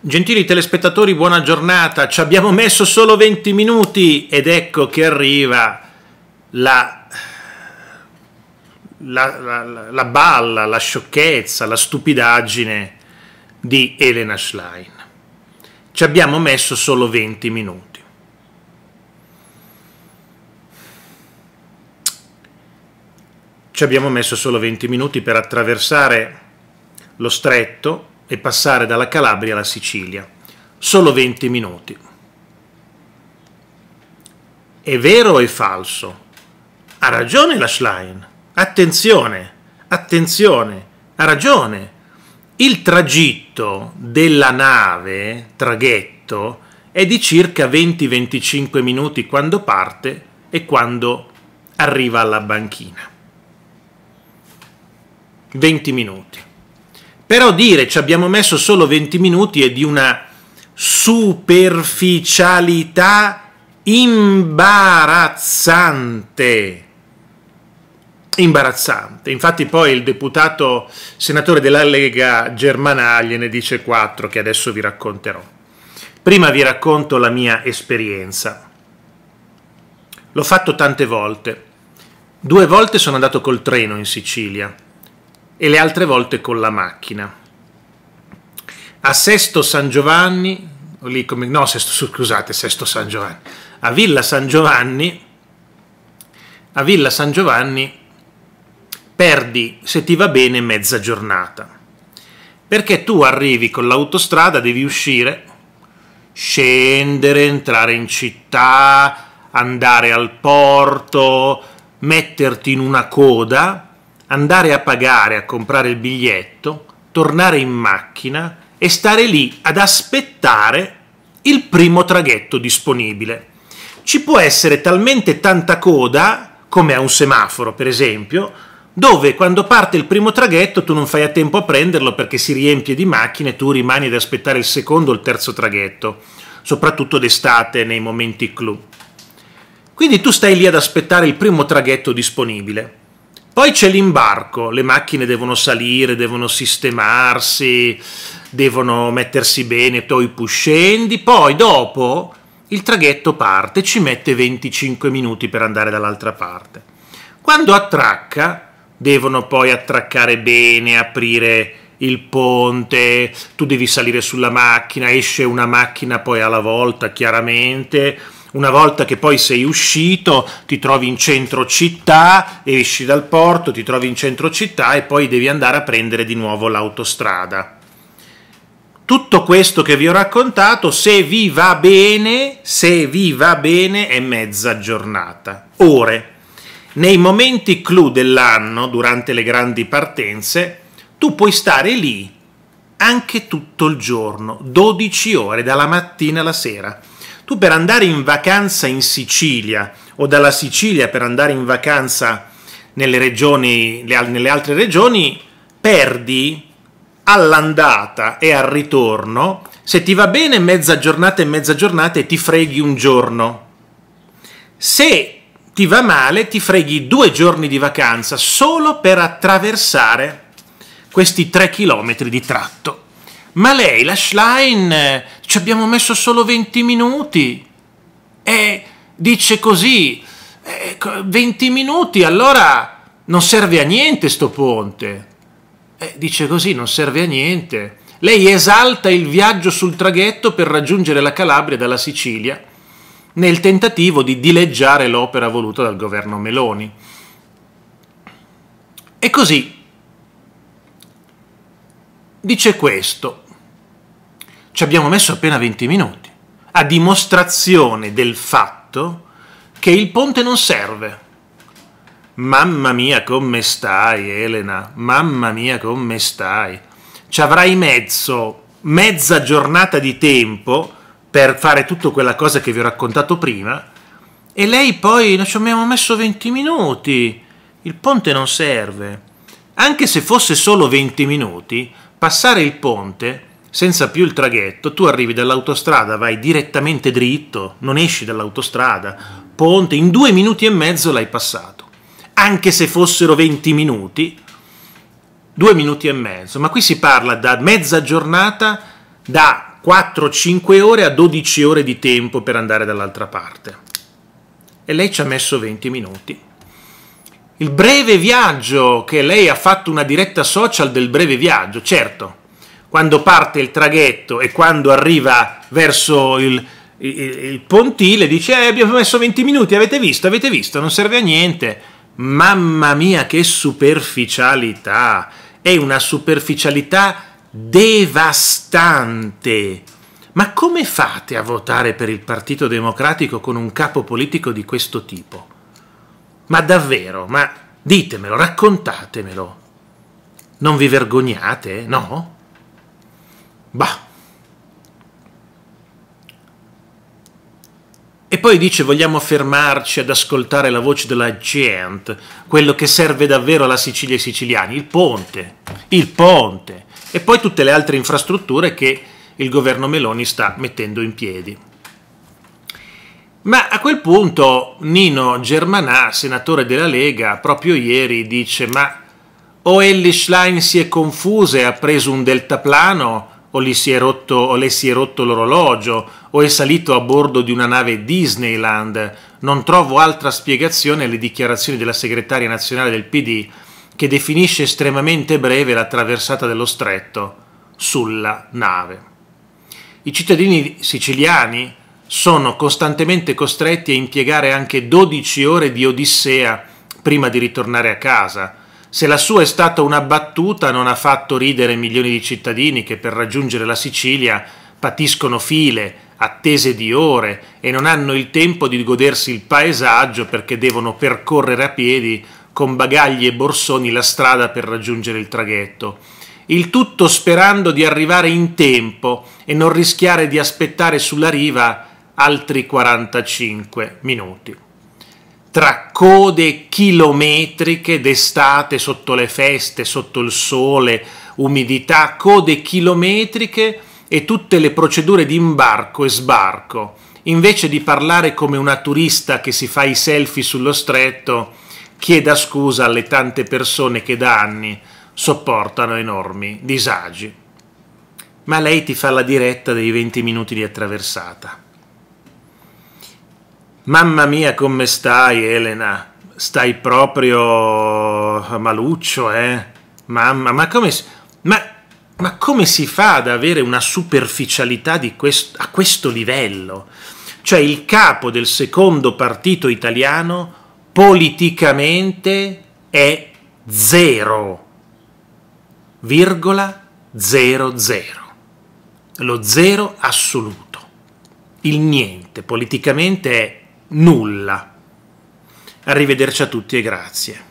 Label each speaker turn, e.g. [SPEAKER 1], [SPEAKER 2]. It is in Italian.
[SPEAKER 1] Gentili telespettatori, buona giornata. Ci abbiamo messo solo 20 minuti ed ecco che arriva la, la, la, la balla, la sciocchezza, la stupidaggine di Elena Schlein. Ci abbiamo messo solo 20 minuti. Ci abbiamo messo solo 20 minuti per attraversare lo stretto e passare dalla Calabria alla Sicilia. Solo 20 minuti. È vero o è falso? Ha ragione la Schlein. Attenzione, attenzione, ha ragione. Il tragitto della nave, traghetto, è di circa 20-25 minuti quando parte e quando arriva alla banchina. 20 minuti. Però dire ci abbiamo messo solo 20 minuti è di una superficialità imbarazzante. Imbarazzante. Infatti poi il deputato senatore della Lega Germana gliene dice quattro che adesso vi racconterò. Prima vi racconto la mia esperienza. L'ho fatto tante volte. Due volte sono andato col treno in Sicilia e le altre volte con la macchina. A Sesto San Giovanni, lì come, no, Sesto, scusate, Sesto San Giovanni, a Villa San Giovanni, a Villa San Giovanni perdi, se ti va bene, mezza giornata. Perché tu arrivi con l'autostrada, devi uscire, scendere, entrare in città, andare al porto, metterti in una coda andare a pagare, a comprare il biglietto, tornare in macchina e stare lì ad aspettare il primo traghetto disponibile. Ci può essere talmente tanta coda, come a un semaforo per esempio, dove quando parte il primo traghetto tu non fai a tempo a prenderlo perché si riempie di macchine e tu rimani ad aspettare il secondo o il terzo traghetto, soprattutto d'estate nei momenti clou. Quindi tu stai lì ad aspettare il primo traghetto disponibile. Poi c'è l'imbarco, le macchine devono salire, devono sistemarsi, devono mettersi bene, poi i puscendi, poi dopo il traghetto parte, ci mette 25 minuti per andare dall'altra parte. Quando attracca, devono poi attraccare bene, aprire il ponte, tu devi salire sulla macchina, esce una macchina poi alla volta, chiaramente una volta che poi sei uscito ti trovi in centro città, esci dal porto, ti trovi in centro città e poi devi andare a prendere di nuovo l'autostrada. Tutto questo che vi ho raccontato, se vi va bene, se vi va bene, è mezza giornata, ore. Nei momenti clou dell'anno, durante le grandi partenze, tu puoi stare lì anche tutto il giorno, 12 ore dalla mattina alla sera. Tu per andare in vacanza in Sicilia o dalla Sicilia per andare in vacanza nelle, regioni, nelle altre regioni, perdi all'andata e al ritorno, se ti va bene mezza giornata e mezza giornata e ti freghi un giorno. Se ti va male ti freghi due giorni di vacanza solo per attraversare questi 3 km di tratto. Ma lei, la Schlein, eh, ci abbiamo messo solo 20 minuti. E dice così, 20 eh, minuti, allora non serve a niente sto ponte. Eh, dice così, non serve a niente. Lei esalta il viaggio sul traghetto per raggiungere la Calabria dalla Sicilia nel tentativo di dileggiare l'opera voluta dal governo Meloni. E così dice questo. Ci abbiamo messo appena 20 minuti, a dimostrazione del fatto che il ponte non serve. Mamma mia come stai Elena, mamma mia come stai. Ci avrai mezzo mezza giornata di tempo per fare tutta quella cosa che vi ho raccontato prima e lei poi ci abbiamo messo 20 minuti. Il ponte non serve. Anche se fosse solo 20 minuti, passare il ponte senza più il traghetto, tu arrivi dall'autostrada, vai direttamente dritto, non esci dall'autostrada, ponte, in due minuti e mezzo l'hai passato. Anche se fossero 20 minuti, due minuti e mezzo, ma qui si parla da mezza giornata, da 4-5 ore a 12 ore di tempo per andare dall'altra parte. E lei ci ha messo 20 minuti il breve viaggio che lei ha fatto una diretta social del breve viaggio, certo, quando parte il traghetto e quando arriva verso il, il, il pontile dice eh, abbiamo messo 20 minuti, avete visto, avete visto, non serve a niente. Mamma mia che superficialità, è una superficialità devastante. Ma come fate a votare per il Partito Democratico con un capo politico di questo tipo? Ma davvero, ma ditemelo, raccontatemelo. Non vi vergognate, no? Bah. E poi dice vogliamo fermarci ad ascoltare la voce della gente, quello che serve davvero alla Sicilia e ai siciliani, il ponte, il ponte e poi tutte le altre infrastrutture che il governo Meloni sta mettendo in piedi. Ma a quel punto Nino Germanà, senatore della Lega, proprio ieri dice ma o Ellis Line si è confusa e ha preso un deltaplano o, gli si è rotto, o le si è rotto l'orologio o è salito a bordo di una nave Disneyland. Non trovo altra spiegazione alle dichiarazioni della segretaria nazionale del PD che definisce estremamente breve la traversata dello stretto sulla nave. I cittadini siciliani sono costantemente costretti a impiegare anche 12 ore di odissea prima di ritornare a casa. Se la sua è stata una battuta non ha fatto ridere milioni di cittadini che per raggiungere la Sicilia patiscono file, attese di ore e non hanno il tempo di godersi il paesaggio perché devono percorrere a piedi con bagagli e borsoni la strada per raggiungere il traghetto il tutto sperando di arrivare in tempo e non rischiare di aspettare sulla riva altri 45 minuti. Tra code chilometriche d'estate sotto le feste, sotto il sole, umidità, code chilometriche e tutte le procedure di imbarco e sbarco. Invece di parlare come una turista che si fa i selfie sullo stretto, chieda scusa alle tante persone che da anni sopportano enormi disagi. Ma lei ti fa la diretta dei 20 minuti di attraversata. Mamma mia, come stai, Elena? Stai proprio maluccio, eh? Mamma, ma come, ma, ma come si fa ad avere una superficialità quest, a questo livello? Cioè il capo del secondo partito italiano politicamente è zero. zero Virgola zero. Lo zero assoluto. Il niente politicamente è nulla. Arrivederci a tutti e grazie.